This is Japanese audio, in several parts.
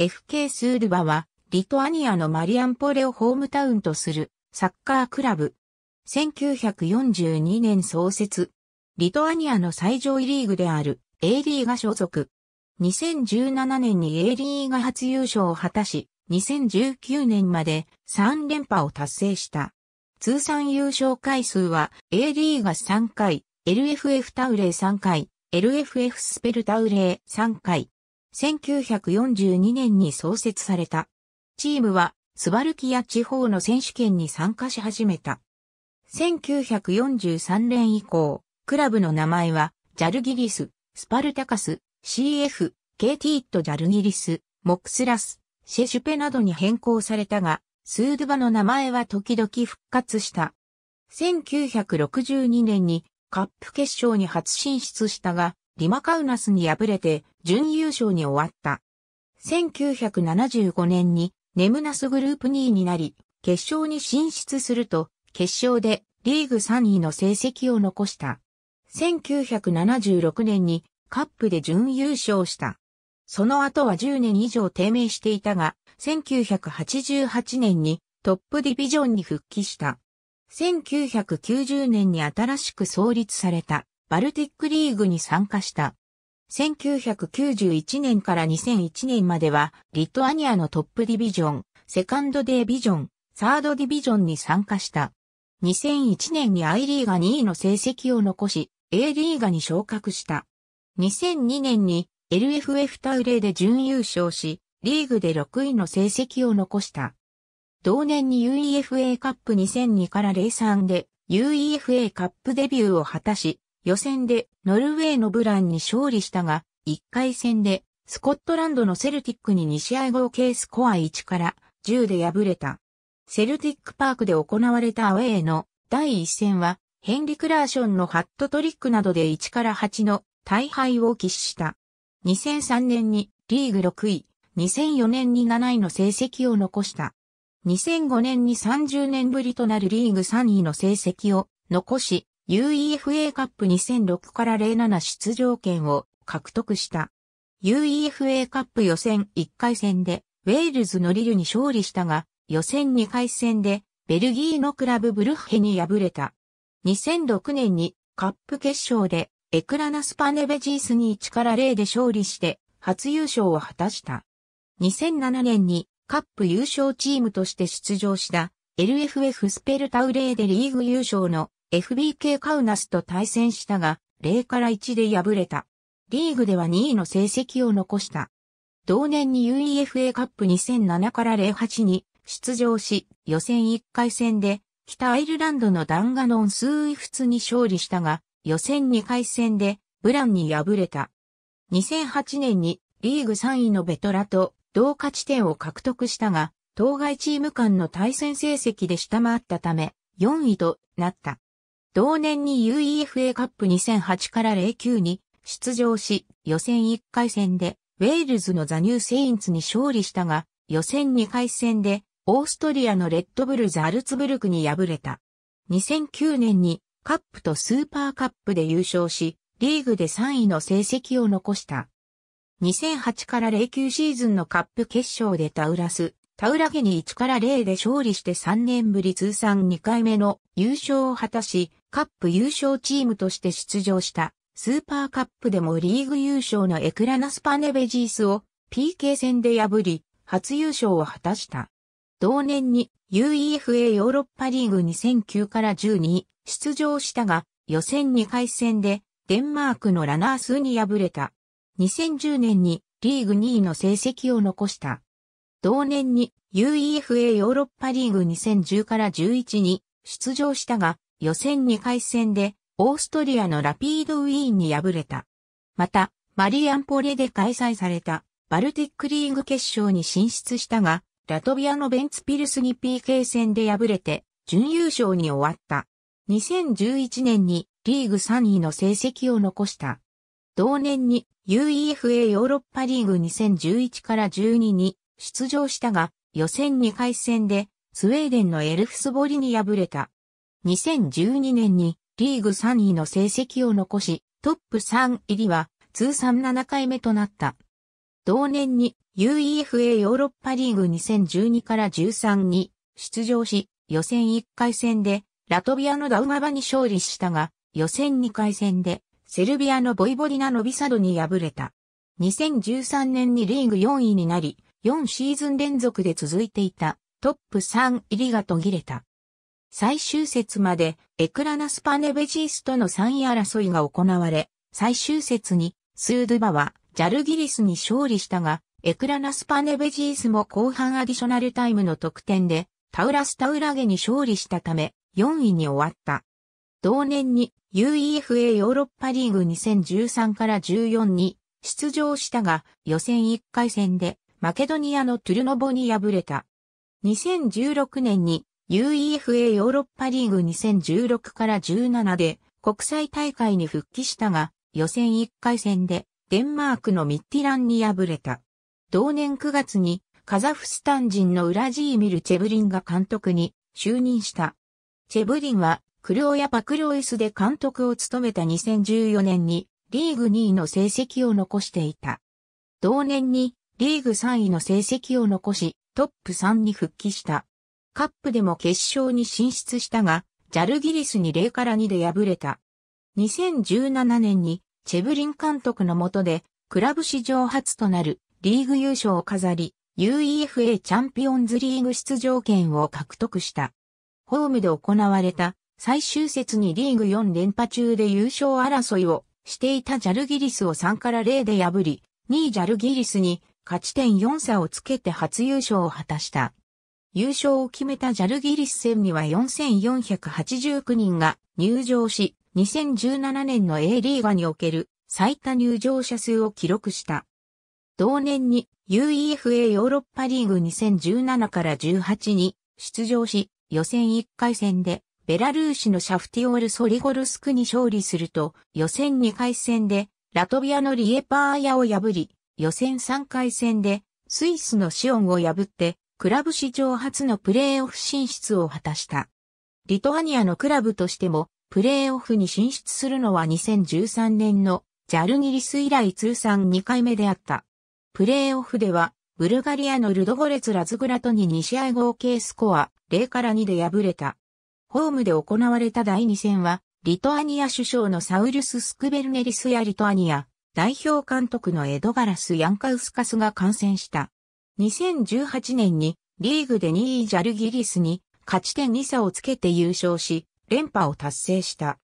FK スールバは、リトアニアのマリアンポレをホームタウンとするサッカークラブ。1942年創設。リトアニアの最上位リーグである A リーガ所属。2017年に A リーガ初優勝を果たし、2019年まで3連覇を達成した。通算優勝回数は A リーガ3回、LFF タウレイ3回、LFF スペルタウレイ3回。1942年に創設された。チームは、スバルキア地方の選手権に参加し始めた。1943年以降、クラブの名前は、ジャルギリス、スパルタカス、CF、ケーティット・ジャルギリス、モックスラス、シェシュペなどに変更されたが、スードゥバの名前は時々復活した。1962年にカップ決勝に初進出したが、リマカウナスに敗れて準優勝に終わった。1975年にネムナスグループ2位になり、決勝に進出すると、決勝でリーグ3位の成績を残した。1976年にカップで準優勝した。その後は10年以上低迷していたが、1988年にトップディビジョンに復帰した。1990年に新しく創立されたバルティックリーグに参加した。1991年から2001年までは、リトアニアのトップディビジョン、セカンドディビジョン、サードディビジョンに参加した。2001年に I リーガ2位の成績を残し、A リーガに昇格した。2002年に LFF タウレーで準優勝し、リーグで6位の成績を残した。同年に UEFA カップ2002から03で UEFA カップデビューを果たし、予選でノルウェーのブランに勝利したが、1回戦でスコットランドのセルティックに2試合合計スコア1から10で敗れた。セルティックパークで行われたアウェーの第1戦は、ヘンリ・クラーションのハットトリックなどで1から8の大敗を喫した。2003年にリーグ6位、2004年に7位の成績を残した。2005年に30年ぶりとなるリーグ3位の成績を残し、UEFA カップ2006から07出場権を獲得した。UEFA カップ予選1回戦でウェールズのリルに勝利したが、予選2回戦でベルギーのクラブブルッヘに敗れた。2006年にカップ決勝でエクラナスパネベジースに1から0で勝利して初優勝を果たした。2007年にカップ優勝チームとして出場した LFF スペルタウレーでリーグ優勝の FBK カウナスと対戦したが、0から1で敗れた。リーグでは2位の成績を残した。同年に UEFA カップ2007から08に出場し、予選1回戦で北アイルランドのダンガノン・スーイフツに勝利したが、予選2回戦でブランに敗れた。2008年にリーグ3位のベトラと同価値点を獲得したが、当該チーム間の対戦成績で下回ったため、4位となった。同年に UEFA カップ2008から09に出場し、予選1回戦でウェールズのザニューセインツに勝利したが、予選2回戦でオーストリアのレッドブルザルツブルクに敗れた。2009年にカップとスーパーカップで優勝し、リーグで3位の成績を残した。2008から09シーズンのカップ決勝でタウラス、タウラ家に1から0で勝利して3年ぶり通算2回目の優勝を果たし、カップ優勝チームとして出場したスーパーカップでもリーグ優勝のエクラナスパネベジースを PK 戦で破り、初優勝を果たした。同年に UEFA ヨーロッパリーグ2009から10に出場したが、予選2回戦でデンマークのラナースに敗れた。2010年にリーグ2位の成績を残した。同年に UEFA ヨーロッパリーグ2010から11に出場したが、予選2回戦でオーストリアのラピードウィーンに敗れた。また、マリアンポレで開催されたバルティックリーグ決勝に進出したが、ラトビアのベンツピルスに PK 戦で敗れて準優勝に終わった。2011年にリーグ3位の成績を残した。同年に UEFA ヨーロッパリーグ2011から12に出場したが、予選2回戦でスウェーデンのエルフスボリに敗れた。2012年にリーグ3位の成績を残し、トップ3入りは通算7回目となった。同年に UEFA ヨーロッパリーグ2012から13に出場し、予選1回戦でラトビアのダウマバに勝利したが、予選2回戦でセルビアのボイボリナ・ノビサドに敗れた。2013年にリーグ4位になり、4シーズン連続で続いていたトップ3入りが途切れた。最終節までエクラナスパネベジースとの3位争いが行われ、最終節にスードゥバはジャルギリスに勝利したが、エクラナスパネベジースも後半アディショナルタイムの得点でタウラスタウラゲに勝利したため4位に終わった。同年に UEFA ヨーロッパリーグ2013から14に出場したが予選1回戦でマケドニアのトゥルノボに敗れた。2016年に UEFA ヨーロッパリーグ2016から17で国際大会に復帰したが、予選1回戦でデンマークのミッティランに敗れた。同年9月にカザフスタン人のウラジーミル・チェブリンが監督に就任した。チェブリンはクルオヤ・パクロイスで監督を務めた2014年にリーグ2位の成績を残していた。同年にリーグ3位の成績を残しトップ3に復帰した。カップでも決勝に進出したが、ジャルギリスに0から2で敗れた。2017年にチェブリン監督の下で、クラブ史上初となるリーグ優勝を飾り、UEFA チャンピオンズリーグ出場権を獲得した。ホームで行われた最終節にリーグ4連覇中で優勝争いをしていたジャルギリスを3から0で破り、2位ジャルギリスに勝ち点4差をつけて初優勝を果たした。優勝を決めたジャルギリス戦には4489人が入場し、2017年の A リーガにおける最多入場者数を記録した。同年に UEFA ヨーロッパリーグ2017から18に出場し、予選1回戦でベラルーシのシャフティオール・ソリゴルスクに勝利すると、予選2回戦でラトビアのリエパーヤを破り、予選3回戦でスイスのシオンを破ってクラブ史上初のプレーオフ進出を果たした。リトアニアのクラブとしても、プレーオフに進出するのは2013年のジャルギリス以来通算2回目であった。プレーオフでは、ブルガリアのルドゴレツ・ラズグラトに2試合合計スコア0から2で敗れた。ホームで行われた第2戦は、リトアニア首相のサウルス・スクベルネリスやリトアニア代表監督のエドガラス・ヤンカウスカスが感染した。2018年にリーグで2位ジャルギリスに勝ち点2差をつけて優勝し、連覇を達成した。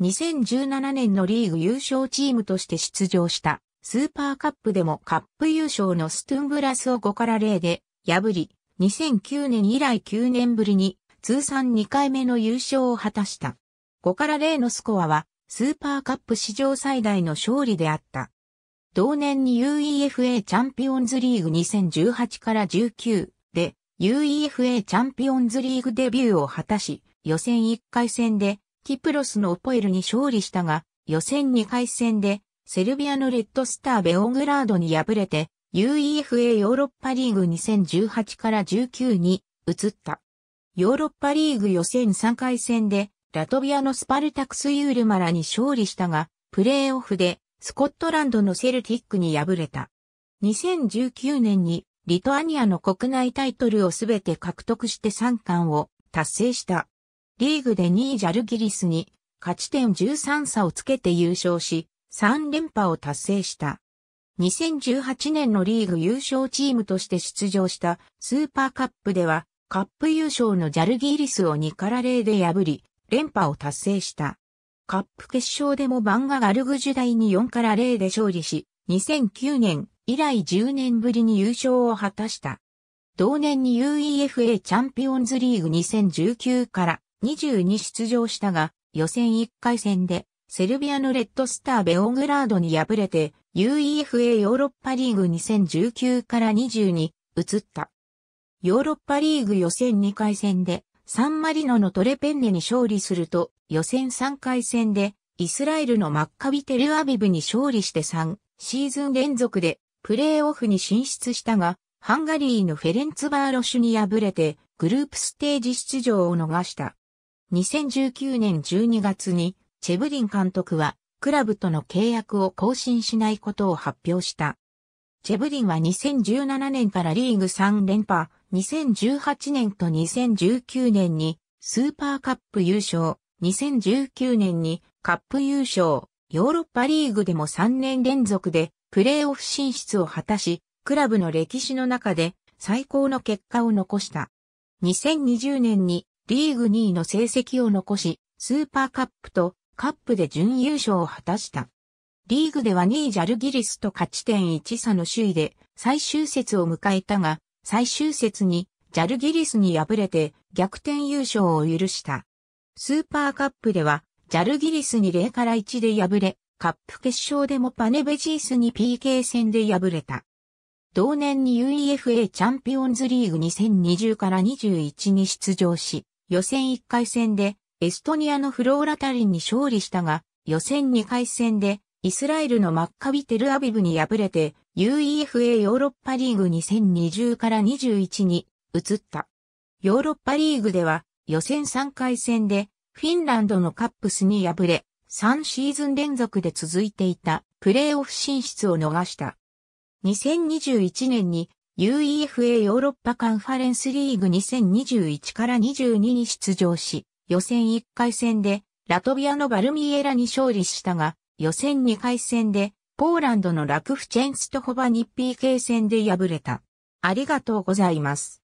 2017年のリーグ優勝チームとして出場したスーパーカップでもカップ優勝のストゥンブラスを5から0で破り、2009年以来9年ぶりに通算2回目の優勝を果たした。5から0のスコアはスーパーカップ史上最大の勝利であった。同年に UEFA チャンピオンズリーグ2018から19で UEFA チャンピオンズリーグデビューを果たし、予選1回戦でキプロスのオポエルに勝利したが、予選2回戦でセルビアのレッドスターベオグラードに敗れて UEFA ヨーロッパリーグ2018から19に移った。ヨーロッパリーグ予選3回戦でラトビアのスパルタクスユールマラに勝利したが、プレーオフでスコットランドのセルティックに敗れた。2019年にリトアニアの国内タイトルをすべて獲得して3冠を達成した。リーグで2位ジャルギリスに勝ち点13差をつけて優勝し、3連覇を達成した。2018年のリーグ優勝チームとして出場したスーパーカップでは、カップ優勝のジャルギリスを2から0で破り、連覇を達成した。カップ決勝でもバンガガルグ時代に4から0で勝利し、2009年以来10年ぶりに優勝を果たした。同年に UEFA チャンピオンズリーグ2019から2に出場したが、予選1回戦でセルビアのレッドスターベオグラードに敗れて UEFA ヨーロッパリーグ2019から20に移った。ヨーロッパリーグ予選2回戦でサンマリノのトレペンネに勝利すると、予選3回戦で、イスラエルのマッカビ・テルアビブに勝利して3シーズン連続でプレーオフに進出したが、ハンガリーのフェレンツバーロシュに敗れてグループステージ出場を逃した。2019年12月にチェブリン監督はクラブとの契約を更新しないことを発表した。チェブリンは2017年からリーグ3連覇、2018年と2019年にスーパーカップ優勝、2019年にカップ優勝、ヨーロッパリーグでも3年連続でプレーオフ進出を果たし、クラブの歴史の中で最高の結果を残した。2020年にリーグ2位の成績を残し、スーパーカップとカップで準優勝を果たした。リーグでは2位ジャルギリスと勝ち点1差の首位で最終節を迎えたが、最終節にジャルギリスに敗れて逆転優勝を許した。スーパーカップでは、ジャルギリスに0から1で敗れ、カップ決勝でもパネベジースに PK 戦で敗れた。同年に UEFA チャンピオンズリーグ2020から21に出場し、予選1回戦でエストニアのフローラタリンに勝利したが、予選2回戦でイスラエルのマッカビ・テルアビブに敗れて UEFA ヨーロッパリーグ2020から21に移った。ヨーロッパリーグでは予選3回戦でフィンランドのカップスに敗れ3シーズン連続で続いていたプレーオフ進出を逃した。2021年に UEFA ヨーロッパカンファレンスリーグ2021から22に出場し予選1回戦でラトビアのバルミエラに勝利したが予選2回戦でポーランドのラクフチェンストホバニッピー系戦で敗れた。ありがとうございます。